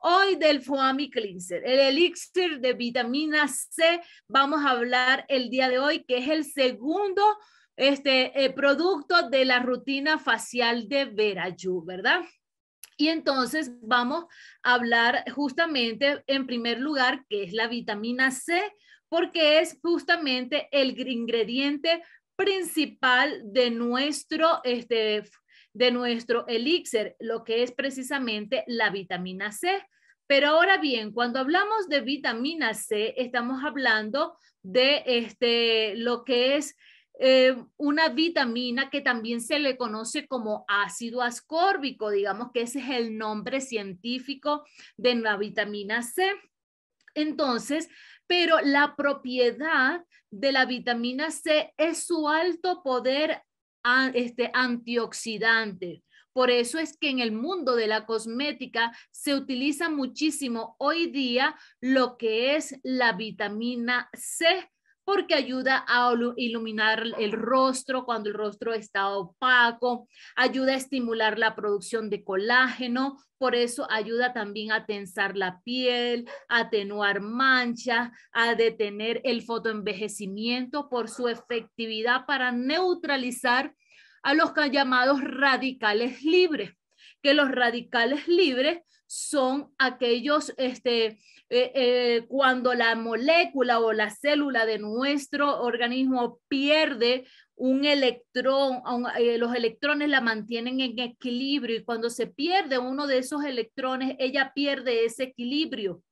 Hoy del Foamy Cleanser, el elixir de vitamina C, vamos a hablar el día de hoy, que es el segundo este, eh, producto de la rutina facial de Verayu, ¿verdad? Y entonces vamos a hablar justamente en primer lugar, que es la vitamina C, porque es justamente el ingrediente principal de nuestro este, de nuestro elixir, lo que es precisamente la vitamina C. Pero ahora bien, cuando hablamos de vitamina C, estamos hablando de este, lo que es eh, una vitamina que también se le conoce como ácido ascórbico, digamos que ese es el nombre científico de la vitamina C. Entonces, pero la propiedad de la vitamina C es su alto poder este, antioxidante. Por eso es que en el mundo de la cosmética se utiliza muchísimo hoy día lo que es la vitamina C porque ayuda a iluminar el rostro cuando el rostro está opaco, ayuda a estimular la producción de colágeno, por eso ayuda también a tensar la piel, a atenuar manchas, a detener el fotoenvejecimiento por su efectividad para neutralizar a los llamados radicales libres, que los radicales libres son aquellos este, eh, eh, cuando la molécula o la célula de nuestro organismo pierde un electrón, eh, los electrones la mantienen en equilibrio y cuando se pierde uno de esos electrones, ella pierde ese equilibrio.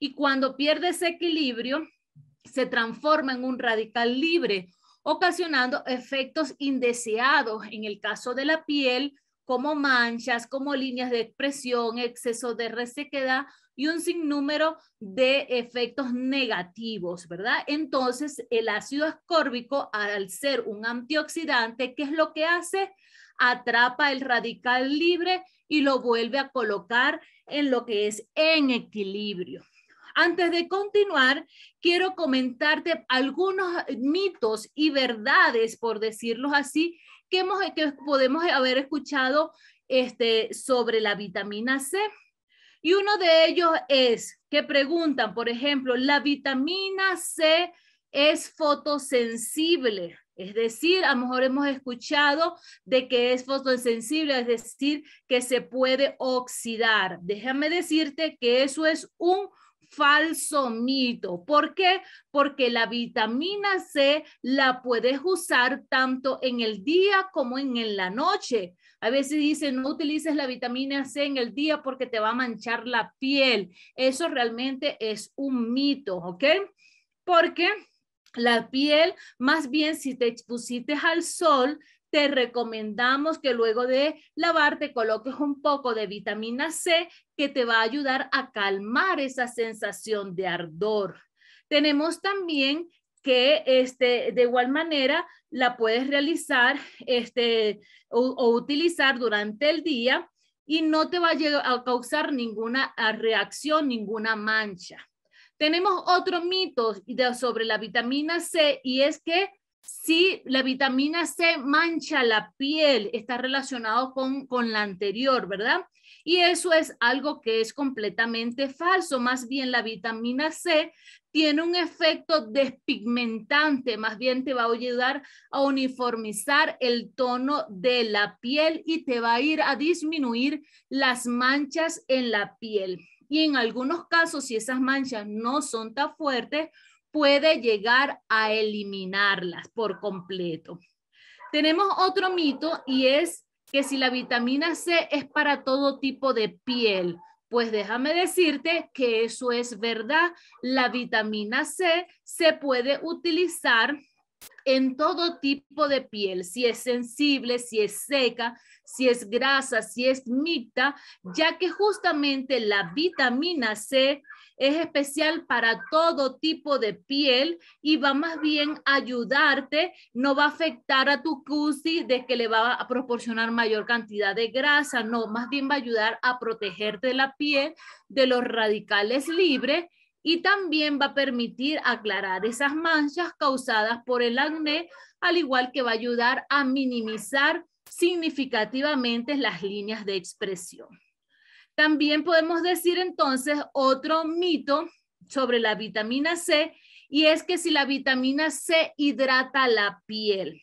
Y cuando pierde ese equilibrio, se transforma en un radical libre, ocasionando efectos indeseados en el caso de la piel, como manchas, como líneas de expresión, exceso de resequedad, y un sinnúmero de efectos negativos, ¿verdad? Entonces, el ácido ascórbico, al ser un antioxidante, ¿qué es lo que hace? Atrapa el radical libre y lo vuelve a colocar en lo que es en equilibrio. Antes de continuar, quiero comentarte algunos mitos y verdades, por decirlo así, que, hemos, que podemos haber escuchado este, sobre la vitamina C. Y uno de ellos es que preguntan, por ejemplo, la vitamina C es fotosensible. Es decir, a lo mejor hemos escuchado de que es fotosensible, es decir, que se puede oxidar. Déjame decirte que eso es un falso mito. ¿Por qué? Porque la vitamina C la puedes usar tanto en el día como en, la noche. A veces dicen, no utilices la vitamina C en el día porque te va a manchar la piel. Eso realmente es un mito, ¿ok? Porque la piel, más bien si te expusiste al sol, te recomendamos que luego de lavarte coloques un poco de vitamina C que te va a ayudar a calmar esa sensación de ardor. Tenemos también que este, de igual manera la puedes realizar este, o, utilizar durante el día y no te va a, a causar ninguna reacción, ninguna mancha. Tenemos otro mito de, sobre la vitamina C y es que si la vitamina C mancha la piel, está relacionado con, la anterior, ¿verdad? Y eso es algo que es completamente falso. Más bien la vitamina C tiene un efecto despigmentante, más bien te va a ayudar a uniformizar el tono de la piel y te va a ir a disminuir las manchas en la piel. Y en algunos casos, si esas manchas no son tan fuertes, puede llegar a eliminarlas por completo. Tenemos otro mito y es que si la vitamina C es para todo tipo de piel, pues déjame decirte que eso es verdad. La vitamina C se puede utilizar en todo tipo de piel, si es sensible, si es seca, si es grasa, si es mixta, ya que justamente la vitamina C es especial para todo tipo de piel y va más bien a ayudarte, no va a afectar a tu cusi de que le va a proporcionar mayor cantidad de grasa, no, más bien va a ayudar a protegerte la piel de los radicales libres y también va a permitir aclarar esas manchas causadas por el acné, al igual que va a ayudar a minimizar significativamente las líneas de expresión. También podemos decir entonces otro mito sobre la vitamina C y es que si la vitamina C hidrata la piel.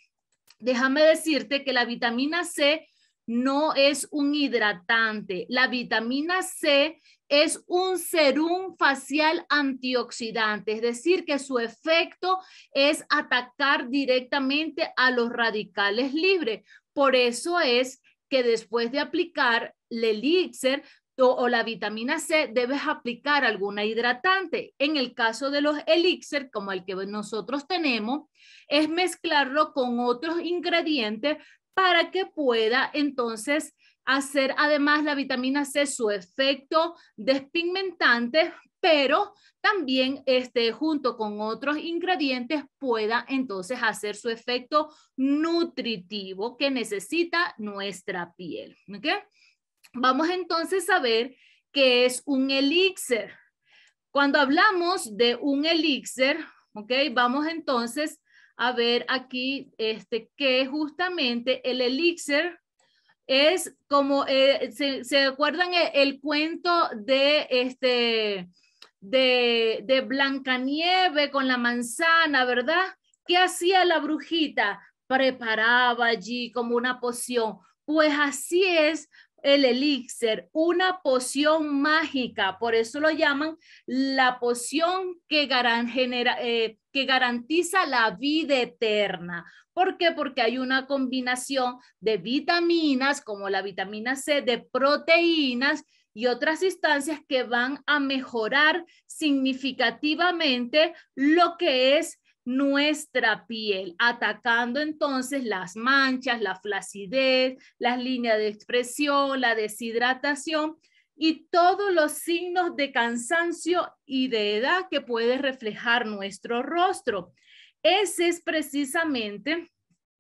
Déjame decirte que la vitamina C no es un hidratante. La vitamina C es un serum facial antioxidante, es decir, que su efecto es atacar directamente a los radicales libres. Por eso es que después de aplicar el elixir, o, la vitamina C, debes aplicar alguna hidratante. En el caso de los elixir, como el que nosotros tenemos, es mezclarlo con otros ingredientes para que pueda entonces hacer además la vitamina C su efecto despigmentante, pero también este, junto con otros ingredientes pueda entonces hacer su efecto nutritivo que necesita nuestra piel. Vamos entonces a ver qué es un elixir. Cuando hablamos de un elixir, ¿ok? Vamos entonces a ver aquí este, que justamente el elixir es como, eh, ¿se, acuerdan el, cuento de este, de, de Blancanieve con la manzana, ¿verdad? ¿Qué hacía la brujita? Preparaba allí como una poción. Pues así es el elixir, una poción mágica, por eso lo llaman la poción que, genera, eh, que garantiza la vida eterna. ¿Por qué? Porque hay una combinación de vitaminas como la vitamina C, de proteínas y otras instancias que van a mejorar significativamente lo que es nuestra piel, atacando entonces las manchas, la flacidez, las líneas de expresión, la deshidratación y todos los signos de cansancio y de edad que puede reflejar nuestro rostro. Esa es precisamente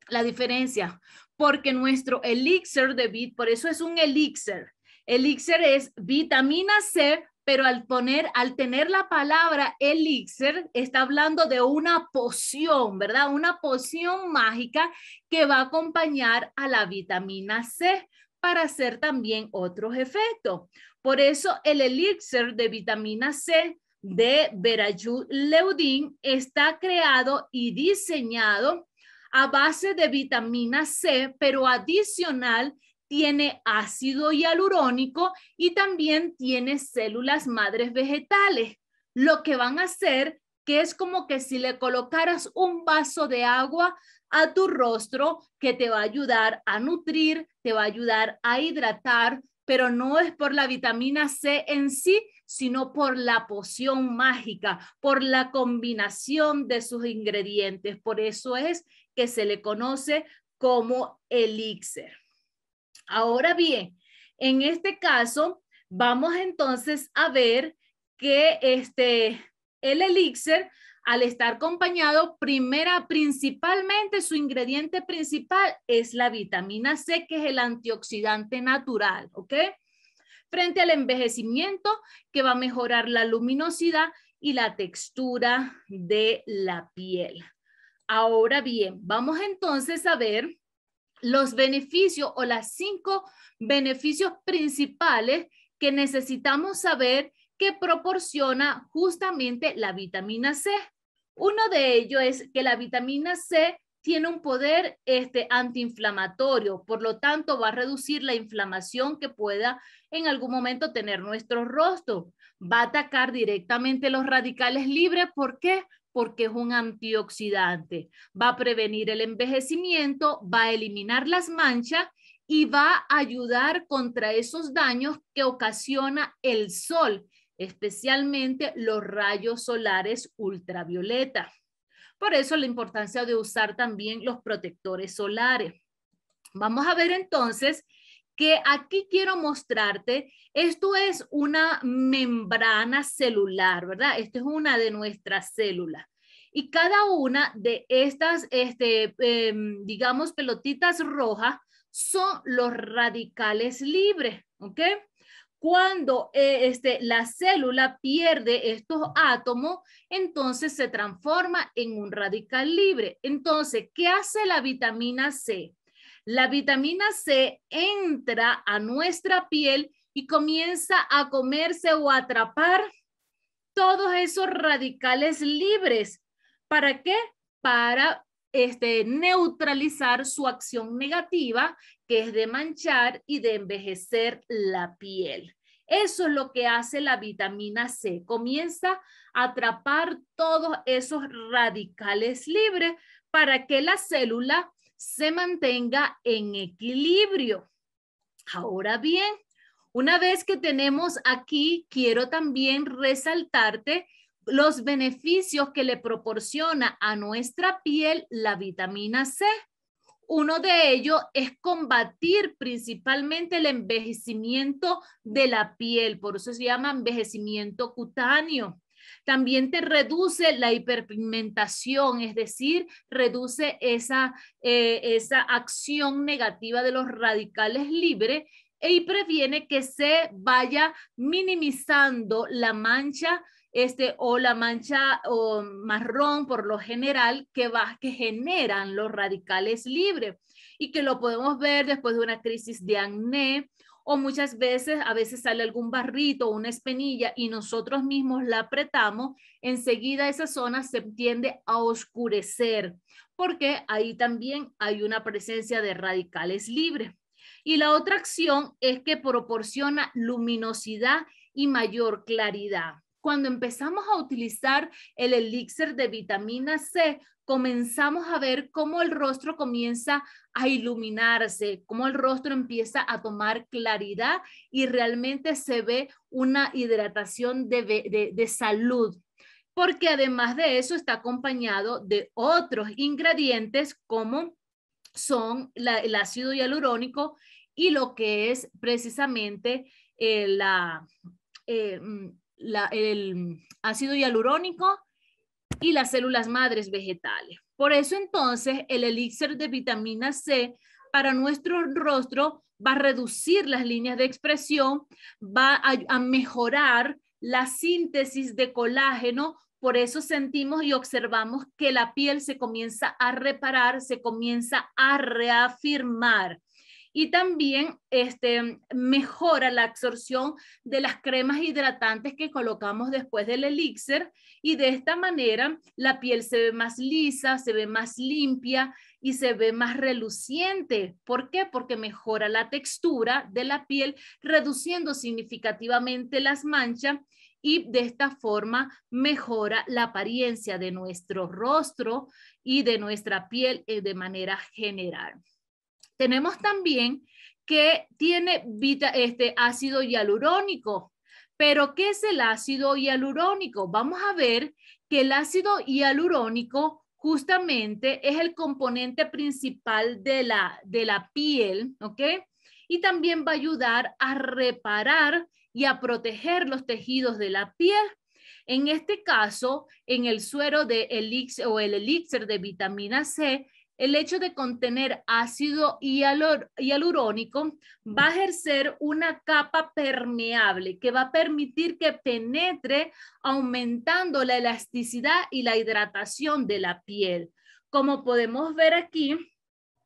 la diferencia, porque nuestro elixir de bit, por eso es un elixir. Elixir es vitamina C pero al poner, al tener la palabra elixir, está hablando de una poción, ¿verdad? Una poción mágica que va a acompañar a la vitamina C para hacer también otros efectos. Por eso el elixir de vitamina C de Berayud Leudin está creado y diseñado a base de vitamina C, pero adicional tiene ácido hialurónico y también tiene células madres vegetales, lo que van a hacer que es como que si le colocaras un vaso de agua a tu rostro que te va a ayudar a nutrir, te va a ayudar a hidratar, pero no es por la vitamina C en sí, sino por la poción mágica, por la combinación de sus ingredientes. Por eso es que se le conoce como elixir. Ahora bien, en este caso, vamos entonces a ver que este, el elixir, al estar acompañado, primera, principalmente su ingrediente principal es la vitamina C, que es el antioxidante natural, ¿ok? Frente al envejecimiento, que va a mejorar la luminosidad y la textura de la piel. Ahora bien, vamos entonces a ver los beneficios o las cinco beneficios principales que necesitamos saber que proporciona justamente la vitamina C. Uno de ellos es que la vitamina C tiene un poder este, antiinflamatorio, por lo tanto va a reducir la inflamación que pueda en algún momento tener nuestro rostro. Va a atacar directamente los radicales libres. ¿Por qué? porque es un antioxidante. Va a prevenir el envejecimiento, va a eliminar las manchas y va a ayudar contra esos daños que ocasiona el sol, especialmente los rayos solares ultravioleta. Por eso la importancia de usar también los protectores solares. Vamos a ver entonces que aquí quiero mostrarte, esto es una membrana celular, ¿verdad? Esta es una de nuestras células. Y cada una de estas, este, em, digamos, pelotitas rojas son los radicales libres, ¿ok? Cuando eh, este, la célula pierde estos átomos, entonces se transforma en un radical libre. Entonces, ¿qué hace la vitamina C? La vitamina C entra a nuestra piel y comienza a comerse o atrapar todos esos radicales libres. ¿Para qué? Para este, neutralizar su acción negativa, que es de manchar y de envejecer la piel. Eso es lo que hace la vitamina C. Comienza a atrapar todos esos radicales libres para que la célula se mantenga en equilibrio. Ahora bien, una vez que tenemos aquí, quiero también resaltarte los beneficios que le proporciona a nuestra piel la vitamina C. Uno de ellos es combatir principalmente el envejecimiento de la piel, por eso se llama envejecimiento cutáneo. También te reduce la hiperpigmentación, es decir, reduce esa, eh, acción negativa de los radicales libres y previene que se vaya minimizando la mancha este, o la mancha o marrón por lo general que, que generan los radicales libres y que lo podemos ver después de una crisis de acné o muchas veces a veces sale algún barrito o una espinilla y nosotros mismos la apretamos, enseguida esa zona se tiende a oscurecer porque ahí también hay una presencia de radicales libres. Y la otra acción es que proporciona luminosidad y mayor claridad cuando empezamos a utilizar el elixir de vitamina C, comenzamos a ver cómo el rostro comienza a iluminarse, cómo el rostro empieza a tomar claridad y realmente se ve una hidratación de, salud, porque además de eso está acompañado de otros ingredientes como son el ácido hialurónico y lo que es precisamente eh, la, eh, mm, el ácido hialurónico y las células madres vegetales. Por eso entonces el elixir de vitamina C para nuestro rostro va a reducir las líneas de expresión, va a mejorar la síntesis de colágeno. Por eso sentimos y observamos que la piel se comienza a reparar, se comienza a reafirmar y también este, mejora la absorción de las cremas hidratantes que colocamos después del elixir y de esta manera la piel se ve más lisa, se ve más limpia y se ve más reluciente. ¿Por qué? Porque mejora la textura de la piel, reduciendo significativamente las manchas y de esta forma mejora la apariencia de nuestro rostro y de nuestra piel eh, de manera general. Tenemos también que tiene este, ácido hialurónico. Pero, ¿qué es el ácido hialurónico? Vamos a ver que el ácido hialurónico justamente es el componente principal de la, piel, ¿ok? Y también va a ayudar a reparar y a proteger los tejidos de la piel. En este caso, en el suero de elix o el elixir de vitamina C, el hecho de contener ácido hialurónico va a ejercer una capa permeable que va a permitir que penetre aumentando la elasticidad y la hidratación de la piel. Como podemos ver aquí,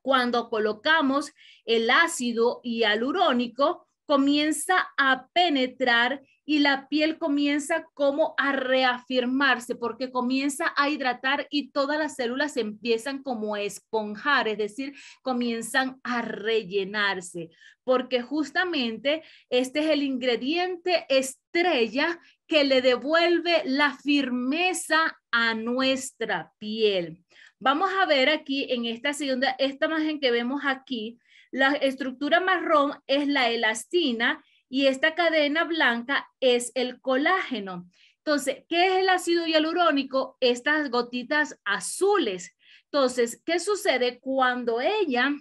cuando colocamos el ácido hialurónico, comienza a penetrar y la piel comienza como a reafirmarse porque comienza a hidratar y todas las células empiezan como a esponjar, es decir, comienzan a rellenarse, porque justamente este es el ingrediente estrella que le devuelve la firmeza a nuestra piel. Vamos a ver aquí en esta segunda, esta imagen que vemos aquí, la estructura marrón es la elastina y esta cadena blanca es el colágeno. Entonces, ¿qué es el ácido hialurónico? Estas gotitas azules. Entonces, ¿qué sucede cuando ella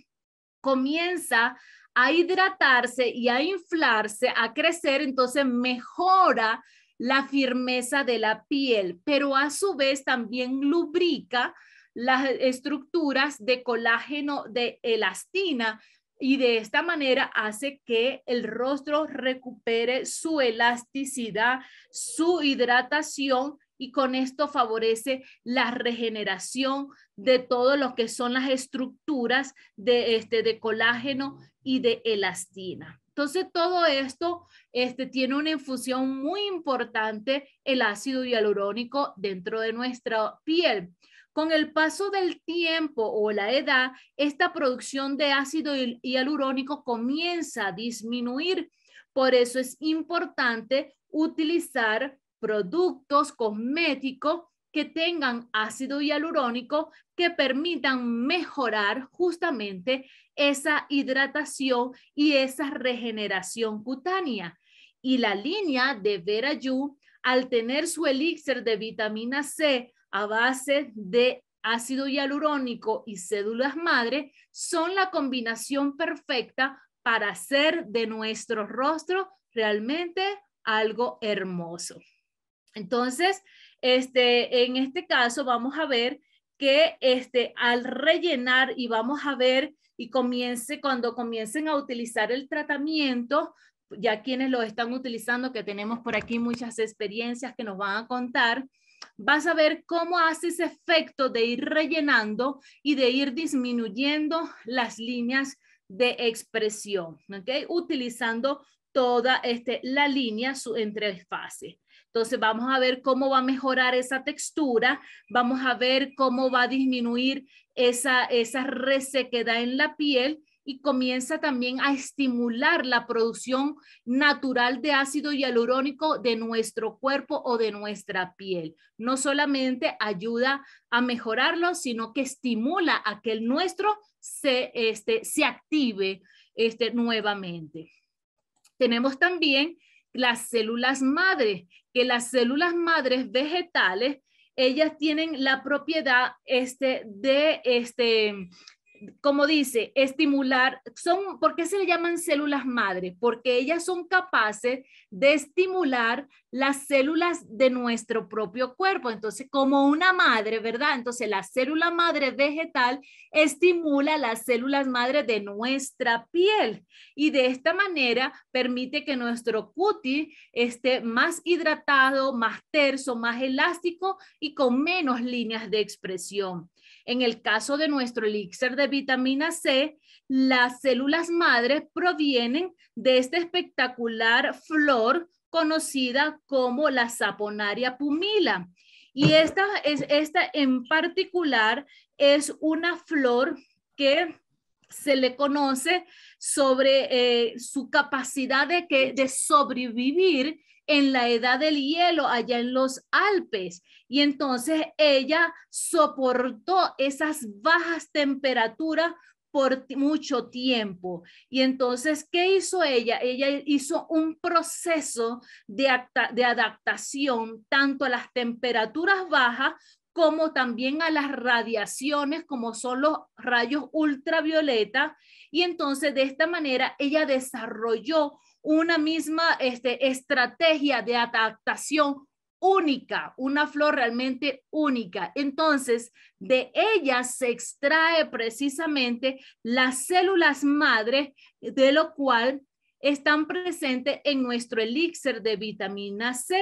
comienza a hidratarse y a inflarse, a crecer? Entonces, mejora la firmeza de la piel, pero a su vez también lubrica las estructuras de colágeno de elastina y de esta manera hace que el rostro recupere su elasticidad, su hidratación y con esto favorece la regeneración de todo lo que son las estructuras de, este, de colágeno y de elastina. Entonces todo esto este, tiene una infusión muy importante el ácido hialurónico dentro de nuestra piel. Con el paso del tiempo o la edad, esta producción de ácido hialurónico comienza a disminuir. Por eso es importante utilizar productos cosméticos que tengan ácido hialurónico que permitan mejorar justamente esa hidratación y esa regeneración cutánea. Y la línea de Vera Yu, al tener su elixir de vitamina C a base de ácido hialurónico y cédulas madre son la combinación perfecta para hacer de nuestro rostro realmente algo hermoso. Entonces, este, en este caso vamos a ver que este, al rellenar y vamos a ver y comience cuando comiencen a utilizar el tratamiento, ya quienes lo están utilizando, que tenemos por aquí muchas experiencias que nos van a contar, vas a ver cómo hace ese efecto de ir rellenando y de ir disminuyendo las líneas de expresión, Utilizando toda este, la línea su, entre fases. Entonces vamos a ver cómo va a mejorar esa textura, vamos a ver cómo va a disminuir esa, esa resequedad en la piel y comienza también a estimular la producción natural de ácido hialurónico de nuestro cuerpo o de nuestra piel. No solamente ayuda a mejorarlo, sino que estimula a que el nuestro se, este, se active este, nuevamente. Tenemos también las células madres, que las células madres vegetales ellas tienen la propiedad este, de este, como dice, estimular, son, ¿por qué se le llaman células madre? Porque ellas son capaces de estimular las células de nuestro propio cuerpo. Entonces, como una madre, ¿verdad? Entonces, la célula madre vegetal estimula las células madre de nuestra piel y de esta manera permite que nuestro cutis esté más hidratado, más terso, más elástico y con menos líneas de expresión. En el caso de nuestro elixir de vitamina C, las células madres provienen de esta espectacular flor conocida como la saponaria pumila. Y esta, es, esta en particular es una flor que se le conoce sobre eh, su capacidad de, que, de sobrevivir en la edad del hielo allá en los Alpes. Y entonces ella soportó esas bajas temperaturas por mucho tiempo. Y entonces, ¿qué hizo ella? Ella hizo un proceso de, de adaptación tanto a las temperaturas bajas como también a las radiaciones, como son los rayos ultravioleta. Y entonces, de esta manera, ella desarrolló una misma este, estrategia de adaptación única, una flor realmente única. Entonces, de ella se extrae precisamente las células madres, de lo cual están presentes en nuestro elixir de vitamina C.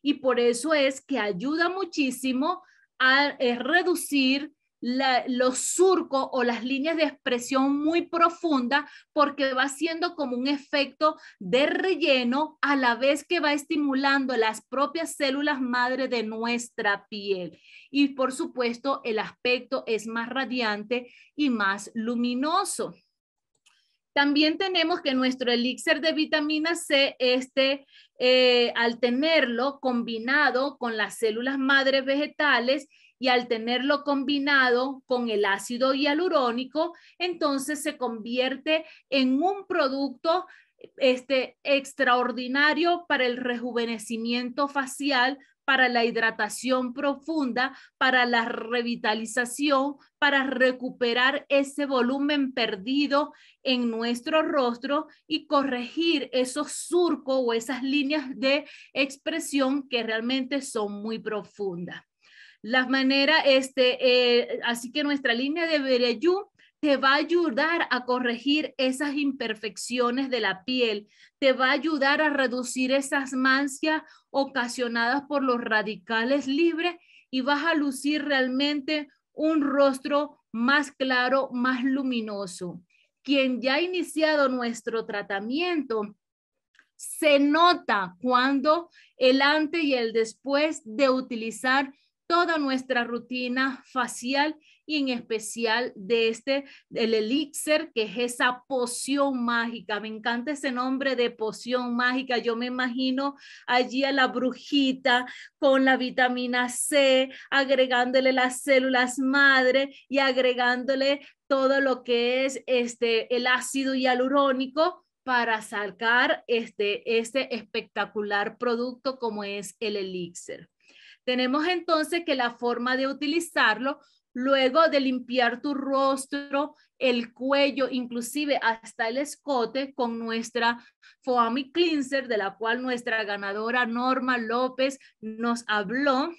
Y por eso es que ayuda muchísimo a reducir los surcos o las líneas de expresión muy profundas porque va siendo como un efecto de relleno a la vez que va estimulando las propias células madre de nuestra piel. Y por supuesto, el aspecto es más radiante y más luminoso. También tenemos que nuestro elixir de vitamina C, este, eh, al tenerlo combinado con las células madres vegetales y al tenerlo combinado con el ácido hialurónico, entonces se convierte en un producto este, extraordinario para el rejuvenecimiento facial, para la hidratación profunda, para la revitalización, para recuperar ese volumen perdido en nuestro rostro y corregir esos surcos o esas líneas de expresión que realmente son muy profundas. La manera, este, eh, así que nuestra línea de Bereyú te va a ayudar a corregir esas imperfecciones de la piel, te va a ayudar a reducir esas mancias ocasionadas por los radicales libres y vas a lucir realmente un rostro más claro, más luminoso. Quien ya ha iniciado nuestro tratamiento se nota cuando el antes y el después de utilizar toda nuestra rutina facial y en especial de este, del elixir, que es esa poción mágica. Me encanta ese nombre de poción mágica. Yo me imagino allí a la brujita con la vitamina C, agregándole las células madre y agregándole todo lo que es este, el ácido hialurónico para sacar este, este espectacular producto como es el elixir. Tenemos entonces que la forma de utilizarlo luego de limpiar tu rostro, el cuello, inclusive hasta el escote con nuestra Foamy Cleanser, de la cual nuestra ganadora Norma López nos habló.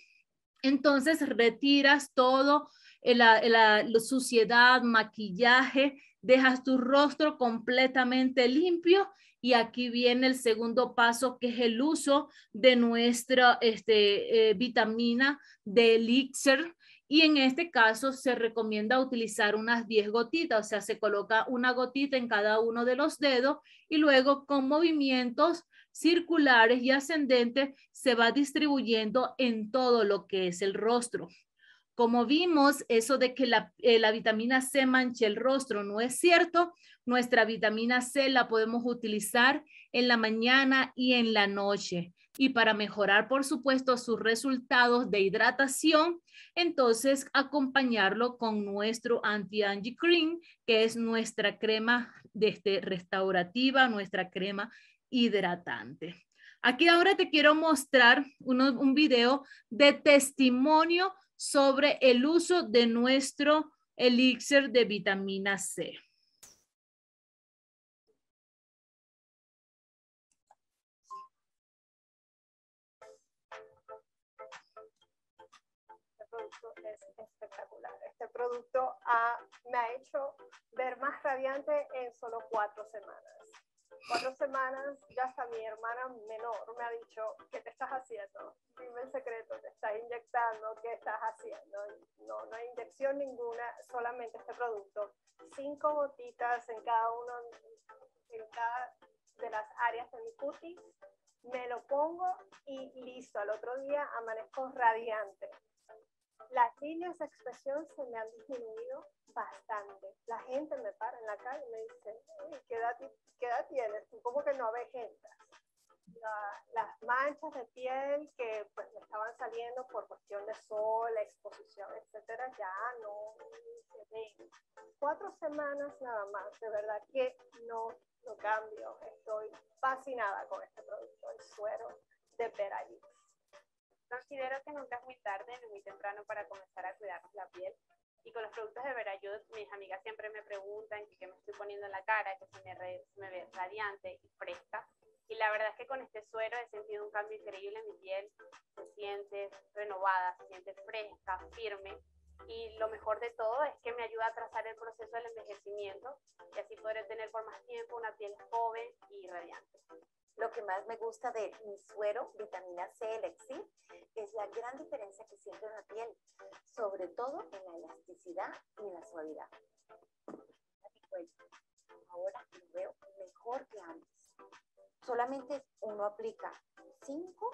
Entonces retiras todo eh, eh, la, suciedad, maquillaje, dejas tu rostro completamente limpio y aquí viene el segundo paso que es el uso de nuestra este, eh, vitamina de elixir y en este caso se recomienda utilizar unas 10 gotitas, o sea, se coloca una gotita en cada uno de los dedos y luego con movimientos circulares y ascendentes se va distribuyendo en todo lo que es el rostro. Como vimos, eso de que la, eh, la, vitamina C manche el rostro no es cierto. Nuestra vitamina C la podemos utilizar en la mañana y en la noche. Y para mejorar, por supuesto, sus resultados de hidratación, entonces acompañarlo con nuestro anti angi cream, que es nuestra crema de este, restaurativa, nuestra crema hidratante. Aquí ahora te quiero mostrar un video de testimonio sobre el uso de nuestro elixir de vitamina C. es espectacular. Este producto me ha hecho ver más radiante en solo cuatro semanas. Cuatro semanas, ya hasta mi hermana menor me ha dicho, ¿qué te estás haciendo? Dime el secreto, te estás inyectando, ¿qué estás haciendo? No, no hay inyección ninguna, solamente este producto. Cinco gotitas en cada uno, en cada de las áreas de mi cutis me lo pongo y listo, al otro día amanezco radiante las líneas de expresión se me han disminuido bastante. La gente me para en la calle y me dice, ¿qué, edad, tienes? ¿Cómo que no avejentas. gente? las manchas de piel que pues, me estaban saliendo por cuestión de sol, exposición, etcétera, ya no se ven. Cuatro semanas nada más, de verdad que no lo cambio. Estoy fascinada con este producto, el suero de Perayix. Considero que nunca es muy tarde ni muy temprano para comenzar a cuidar la piel. Y con los productos de Verayud, mis amigas siempre me preguntan qué me estoy poniendo en la cara, que me, me ve radiante y fresca. Y la verdad es que con este suero he sentido un cambio increíble en mi piel. Se siente renovada, se siente fresca, firme. Y lo mejor de todo es que me ayuda a trazar el proceso del envejecimiento y así podré tener por más tiempo una piel joven y radiante. Lo que más me gusta de mi suero, vitamina C, el es la gran diferencia que siente en la piel, sobre todo en la elasticidad y en la suavidad. Ahora lo veo mejor que antes. Solamente uno aplica cinco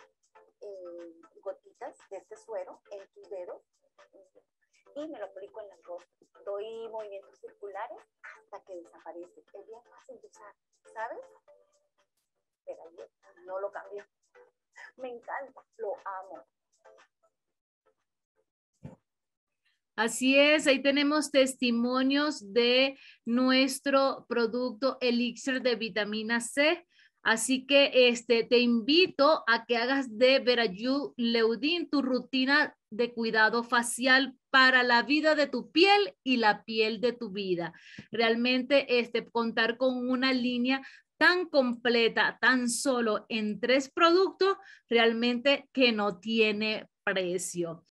eh, gotitas de este suero en tus dedos y me lo aplico en las dos. Doy movimientos circulares hasta que desaparece. Es bien fácil de usar, ¿sabes? No lo cambié. Me encanta, lo amo. Así es, ahí tenemos testimonios de nuestro producto Elixir de vitamina C. Así que este, te invito a que hagas de Verayu Leudin tu rutina de cuidado facial para la vida de tu piel y la piel de tu vida. Realmente este, contar con una línea tan completa, tan solo en tres productos, realmente que no tiene precio.